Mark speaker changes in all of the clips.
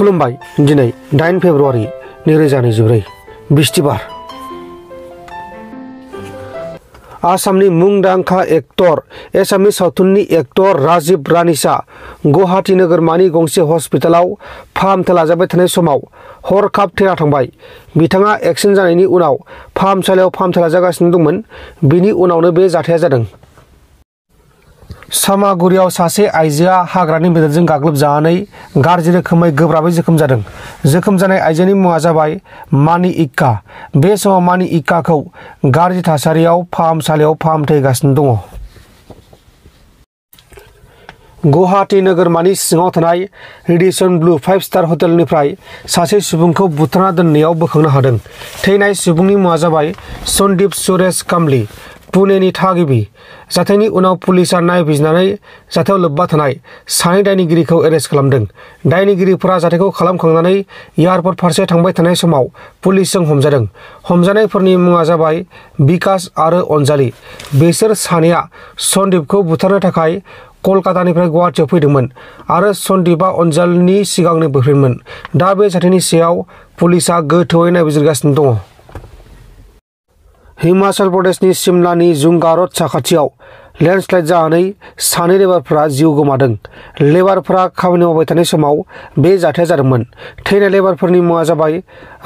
Speaker 1: खुलुमबाय दिनै दाइन फेब्रुवारि नैरोजा नैजिब्रै बिस्तिबार आसामनि मुंदांखा एक्टर एसामिस सावथुननि एक्टर राजीव रानिसा गुवाहाटी नोगोरमानि गंसे हस्पिटालाव फाहामथाय लाजाबाय थानाय समाव हरखाब थैना थांबाय बिथाङा एक्सिडेन्ट जानायनि उनाव फाहामसालियाव फाहामथाय लाजागासिनो दंमोन बिनि उनावनो बे जाथाया जादों सामागुरियाव सासे आइजोआ हाग्रानि बेदरजों गाग्लोबजानानै गाज्रि रोखोमै गोब्राबै जोखोम जादों जोखोम जानाय आइजोनि मुङा जाबाय मानि इक्का बे समाव मानि इक्काखौ गाज्रि थासारियाव फाहामसालियाव फाहामथाय होगासिनो दङ गुवाहाटी नोगोरमानि सिङाव थानाय रेडिसन ब्लु स्टार हटेल सासे सुबुंखौ बुथारना दोननायाव बोखांनो हादों थैनाय सुबुंनि मुङा जाबाय सन्दीप सुरेश कामलि पुने थागिबि जाथायनि उनाव पुलिसा नायबिजिरनानै जाथायाव लोब्बा थानाय सानै दायनिगिरिखौ एरेस्ट खालामदों दायनिगिरिफोरा जाथायखौ खालामखांनानै एयारपर्ट फारसे थांबाय थानाय समाव पुलिसजों हमजादों हमजानायफोरनि मुङा जाबाय बिकास आरो अनजालि बेसोर सानैया सन्दीपखौ बुथारनो थाखाय कलकातानिफ्राय गुवाहाटियाव फैदोंमोन आरो सन्दीपआ अनजालिनि सिगांनि बोफ्रेममोन दा बे जाथायनि सायाव पुलिसा गोथौयै नायबिजिरगासिनो दङ हिमाचल प्रदेशनि सिमलानि जुंगारट साखाथियाव लेन्डस्लाइड लेंडस्लाइड सानै लेबारफोरा जिउ जीव लेबारफोरा लेबारा खामी थानाय समय बे जाथाया जादमें थैनाय लेबार मुङा जाबाय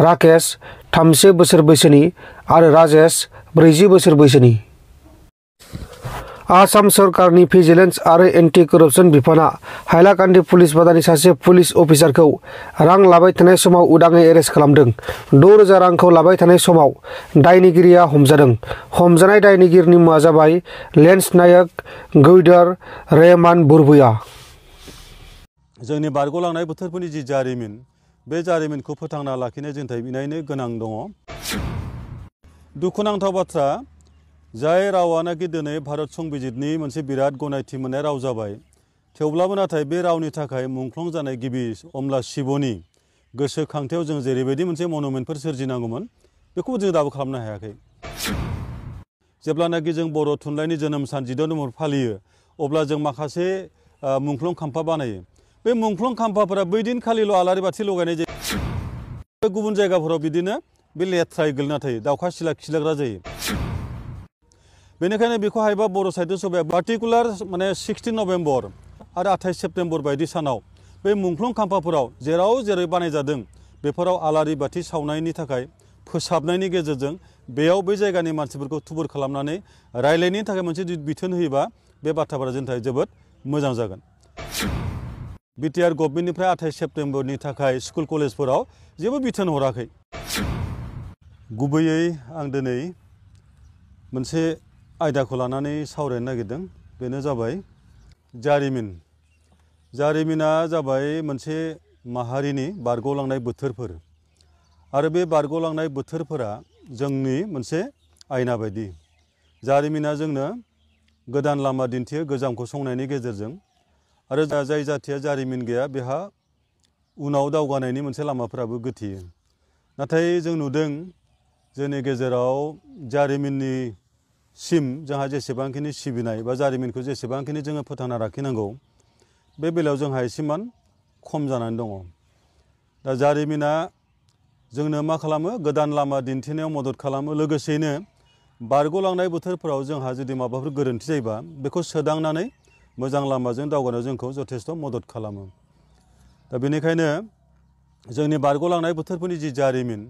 Speaker 1: राकेश थामजि बसर बैसोनी और राजेश ब्रैजि बसर बैसोनी आसाम सरकारनि भिजिलेन्स आरो एन्टि करेपसन बिफाना हाइलाकान्दि पुलिस बादानि सासे पुलिस अफिसारखौ रां लाबाय थानाय समाव उदाङै एरेस्ट खालामदों द'रोजा रांखौ लाबाय थानाय समाव दायनिगिरिया हमजादों हमजानाय दायनिगिरिनि मुङा जाबाय लेन्स नायक गैदार रेहमान बुरबुया
Speaker 2: जोंनि बारग'लांनाय बोथोरफोरनि जि जारिमिन बे जारिमिनखौ फोथांना लाखिनो जोंथाय बिनायनो गोनां दङ दुखुनांथाव बाथ्रा जाय रावानाखि दिन भारत संबिजितनि मोनसे बिराद गनायथि मोननाय राव जाबाय थेवब्लाबो नाथाय बे रावनि थाखाय मुंख्लं जानाय गिबि अमला शिबनि गोसोखांथियाव जों जेरैबायदि मोनसे मनुमेन्टफोर सोरजिनांगौमोन बेखौ जों दाबो खालामनो हायाखै जेब्लानाखि जों बर' थुनलाइनि जोनोम सान जिद' नम्बर फालियो अब्ला जों माखासे मुंख्लं खाम्फा बानायो बे मुंख्लं खाम्फाफोरा बै दिनखालिल' आलारि बाथि लगायनाय जायो गुबुन जायगाफोराव बिदिनो बे लेथ्रायै गोलैना थायो सिला खिलाग्रा जायो बेनिखायनो बेखौहायबा बर' साहित्य सभाया पार्टिकुलार माने सिक्सटिन नभेम्बर आरो आठाइस सेप्टेम्बर बायदि सानाव बे मुंख्लं खाम्फाफोराव जेराव जेरै बानायजादों बेफोराव आलारि बाथि सावनायनि थाखाय फोसाबनायनि गेजेरजों बेयाव बै जायगानि मानसिफोरखौ थुबुर खालामनानै रायलायनायनि थाखाय मोनसे बिथोन होयोबा बे बाथ्राफोरा जोंनि थाखाय जोबोद मोजां जागोन बिटिआर गभर्नमेन्टनिफ्राय आठाइस सेप्टेम्बरनि थाखाय स्कुल कलेजफोराव जेबो बिथोन हराखै गुबैयै आं दिनै मोनसे आयदाखौ लानानै सावरायनो नागिरदों बेनो जाबाय जारिमिन जारिमिना जाबाय मोनसे माहारिनि बारग'लांनाय बोथोरफोर आरो बे बारग'लांनाय बोथोरफोरा जोंनि मोनसे आयना बायदि जारिमिना जोंनो गोदान लामा दिन्थियो गोजामखौ संनायनि गेजेरजों आरो जाय जाथिया जारिमिन गैया बेहा उनाव दावगानायनि मोनसे लामाफोराबो गोथेयो नाथाय जों नुदों जोंनि गेजेराव जारिमिननि सिम जहाँ जेसेबांखिनि सिबिनाय बा जारिमिनखौ जेसेबांखिनि जोङो फोथांना लाखिनांगौ बे बेलायाव जोंहा एसेमान खम जानानै दङ दा जारिमिना जोंनो मा खालामो गोदान लामा दिन्थिनायाव मदद खालामो लोगोसेयैनो बारग'लांनाय बोथोरफोराव जोंहा जुदि माबाफोर गोरोन्थि जायोबा बेखौ सोदांनानै मोजां लामाजों दावगानायाव जोंखौ जथेस्थ' मदद खालामो दा बेनिखायनो जोंनि बारग'लांनाय बोथोरफोरनि जि जारिमिन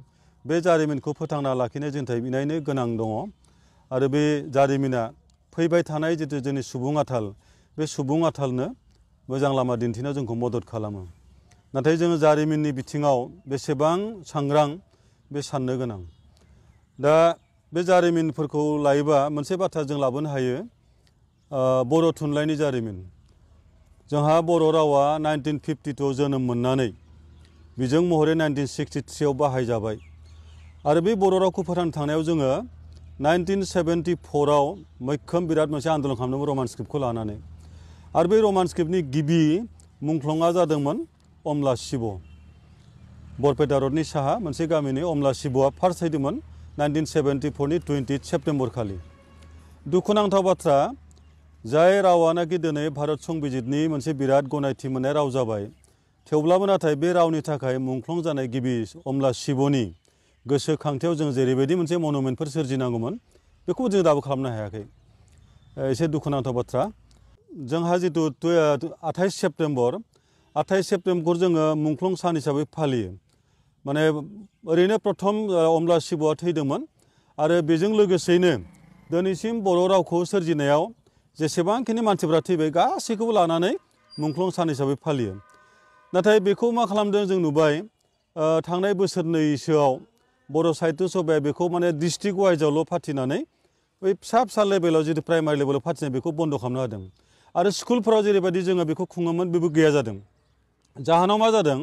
Speaker 2: बे जारिमिनखौ फोथांना लाखिनाय जोंथाय बिनायनो गोनां दङ और बे जारिमिना फैबाय थानाय जितु जोंनि सुबुं आथाल बे सुबुं आथालनो मोजां लामा दिन्थिनायाव जोंखौ मदद खालामो नाथाय जोङो जारिमिननि बिथिङाव बेसेबां सांग्रां बे साननो गोनां दा बे जारिमिनफोरखौ लायोबा मोनसे बाथ्रा जों लाबोनो हायो बर' थुनलाइनि जारिमिन जोंहा बर' रावा नाइनटिन फिफ्टि टुआव जोनोम मोननानै बिजों महरै नाइनटिन सिक्सटि बाहायजाबाय आरो बे बर' रावखौ फोथांनो थांनायाव जोङो नाइनटिन सेभेन्टि फराव मैखोम बिराद मोनसे आन्दलन खालामदोंमोन रमान स्क्रिप्टखौ लानानै आरो बे रमान स्क्रिप्टनि गिबि मुंख्लङा जादोंमोन अमला शिब बरपेटा रडनि साहा मोनसे गामिनि अमला शिबआ फार्स्ट फैदोंमोन नाइनटिन सेभेन्टि फरनि टुवेन्टि सेप्टेम्बर खालि दुखुनांथाव बाथ्रा जाय रावानाखि दिनै भारत संबिजितनि मोनसे बिराद गनायथि मोननाय राव जाबाय थेवब्लाबो नाथाय बे रावनि थाखाय मुंख्लं जानाय गिबि अमला शिबनि गोसोखांथियाव जों जेरैबायदि मोनसे मनुमेन्टफोर सोरजिनांगौमोन बेखौबो जों दाबो खालामनो हायाखै एसे दुखुनांथाव बाथ्रा जोंहा जितु आठाइस सेप्टेम्बर आठाइस सेप्टेम्बरखौ जोङो मुंख्लं सान हिसाबै फालियो माने ओरैनो प्रथम अमला शिबआ थैदोंमोन आरो बेजों लोगोसेयैनो दिनैसिम बर' रावखौ सोरजिनायाव जेसेबांखिनि मानसिफ्रा थैबाय गासैखौबो लानानै मुंख्लं सान हिसाबै फालियो नाथाय बेखौ मा खालामदों जों नुबाय थांनाय बोसोरनैसोआव बर' साहित्य सभाया बेखौ माने डिस्ट्रिक्ट वाइजावल' फाथिनानै बै फिसा फिसा लेभेलाव जिथु प्राइमारि लेभेलाव फाथिनाय बेखौ बन्द' खालामना होदों आरो स्कुलफोराव जेरैबायदि जोङो बेखौ खुङोमोन बेबो गैया जादों जाहोनाव मा जादों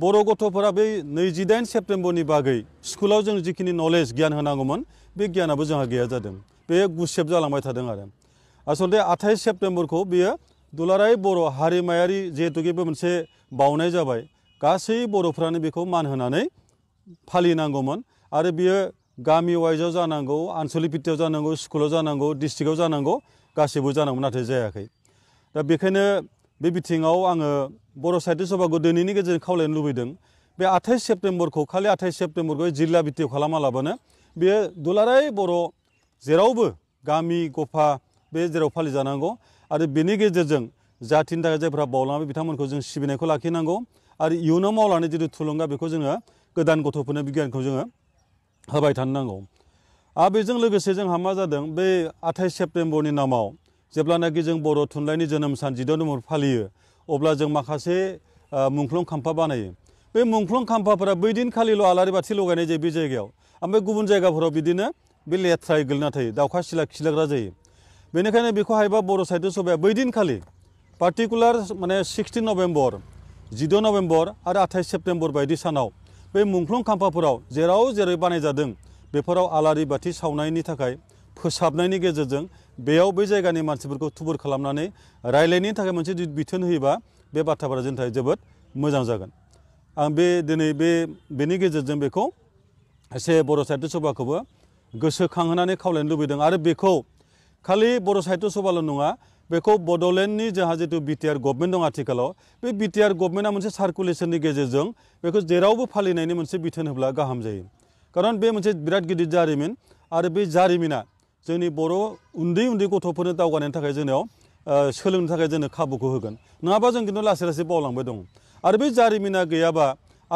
Speaker 2: बर' गथ'फोरा बै नैजिदाइन सेप्टेम्बरनि बागै स्कुलाव जों जिखिनि नलेज गियान होनांगौमोन बे गियानाबो जोंहा गैया जादों बे गुसेब जालांबाय थादों आरो आसलथे आठाइस सेप्टेम्बरखौ बेयो दुलाराय बर' हारिमायारि जिहेतुके बे मोनसे बावनाय जाबाय गासै बर'फोरानो बेखौ मान होनानै फालिनांगौमोन आरो बियो गामि वाइजाव जानांगौ आनसलिक भित्तियाव जानांगौ स्कुलाव जानांगौ डिस्ट्रिक्टआव जानांगौ गासैबो जानांगौ नाथाय जायाखै दा बेखायनो बे बिथिङाव आङो बर' साहित्य सभाखौ दिनैनि गेजेरजों खावलायनो लुबैदों बे आठाइस सेप्टेम्बरखौ खालि आठाइस सेप्टेम्बरखौ जिल्ला भित्तियाव खालामालाबानो बेयो दुलाराय बर' जेरावबो गामि गफा बे जेराव फालिजानांगौ आरो बेनि गेजेरजों जाथिनि थाखाय जायफ्रा बावलाङो बिथांमोनखौ जों सिबिनायखौ लाखिनांगौ आरो इयुनाव मावलांनाय जिथु थुलुंगा बेखौ जोङो गोदान गथ'फोरनो बिगियानखौ जोङो होबाय थानो नांगौ आरो बेजों लोगोसे जोंहा मा जादों बे आठाइस सेप्तेम्बरनि नामाव जेब्लानाखि जों बर' थुनलाइनि जोनोम सान जिद' नम्बर फालियो अब्ला जों माखासे मुंख्लं खाम्फा बानायो बे मुंख्लं खाम्फाफोरा बै दिनखालिल' आलारि बाथि लगायनाय जायो बे जायगायाव ओमफ्राय गुबुन जायगाफोराव बिदिनो बे लेथ्रायै गोलैना थायो दाउखा सिला खिलाग्रा जायो बेनिखायनो बेखौ हायोबा बर' साहित्य सभाया बै दिनखालि पार्टिकुलार माने सिक्सटिन नभेम्बर जिद' नभेम्बर आरो आठाइस सेप्टेम्बर बायदि सानाव बे मुंख्लं खाम्फाफोराव जेराव जेरै बानायजादों बेफोराव आलारि बाथि सावनायनि थाखाय फोसाबनायनि गेजेरजों बेयाव बै जायगानि मानसिफोरखौ थुबुर खालामनानै रायलायनायनि थाखाय मोनसे बिथोन होयोबा बे बाथ्राफोरा जोंनि थाखाय जोबोद मोजां जागोन आं बे दिनै बे बेनि गेजेरजों बेखौ एसे बर' साहित्य सभाखौबो गोसोखांहोनानै खावलायनो लुबैदों आरो बेखौ खालि बर' साहित्य सभाल' नङा बेखौ बड'लेण्डनि जोंहा जितु बि टि आर गभर्नमेन्ट दं आथिखालाव बे बि टि आर गभर्नमेन्टआ मोनसे सार्कुलेसननि गेजेरजों बेखौ जेरावबो फालिनायनि मोनसे बिथोन होब्ला गाहाम जायो कारण बे मोनसे बिराद गिदिर जारिमिन आरो बे जारिमिना जोंनि बर' उन्दै उन्दै गथ'फोरनो दावगानायनि थाखाय जोंनियाव सोलोंनो थाखाय जोंनो खाबुखौ होगोन नङाबा जों खिन्थु लासै लासै बावलांबाय दङ आरो बे जारिमिना गैयाबा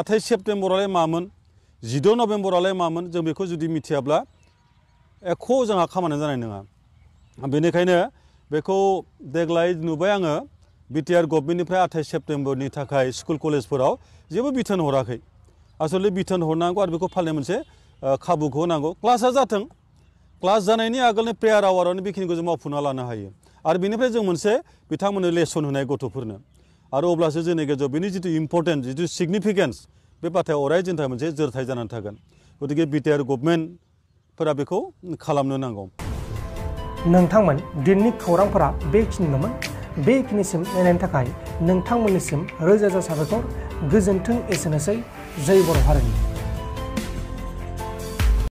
Speaker 2: आथाइस सेप्टेम्बरालाय मामोन जिद' नभेम्बरालाय मामोन जों बेखौ जुदि मिथियाब्ला एख' जोंहा खामानि जानाय नङा बेनिखायनो बेखौ देग्लाय नुबाय आङो बिटिआर गभर्नमेन्टनिफ्राय आठाइस सेप्टेम्बरनि थाखाय स्कुल कलेजफोराव जेबो बिथोन हराखै आसलथे बिथोन हरनांगौ आरो बेखौ फालिनाय मोनसे खाबुखौ होनांगौ क्लासआ जाथों क्लास जानायनि आगोलनि प्रेयार आवारावनो बेखिनिखौ जों मावफुंना लानो हायो आरो बेनिफ्राय जों मोनसे बिथांमोननो लेसन होनाय गथ'फोरनो आरो अब्लासो जोंनि गेजेराव बेनि जितु इम्पर्टेन्ट जितु सिगनिफिकेन्स बे बाथाया अराय जोंनि थाखाय मोनसे जोरथाय जानानै थागोन गतिके बिटिआर गभर्नमेन्टफोरा बेखौ खालामनो नांगौ नोंथांमोन दिननि
Speaker 1: खौरांफोरा बेखिनिनोमोन बेखिनिसिम नायनायनि थाखाय नोंथांमोननिसिम रोजा रोजा
Speaker 2: साबायखर गोजोन्थों एसेनोसै जय बर' हारिनि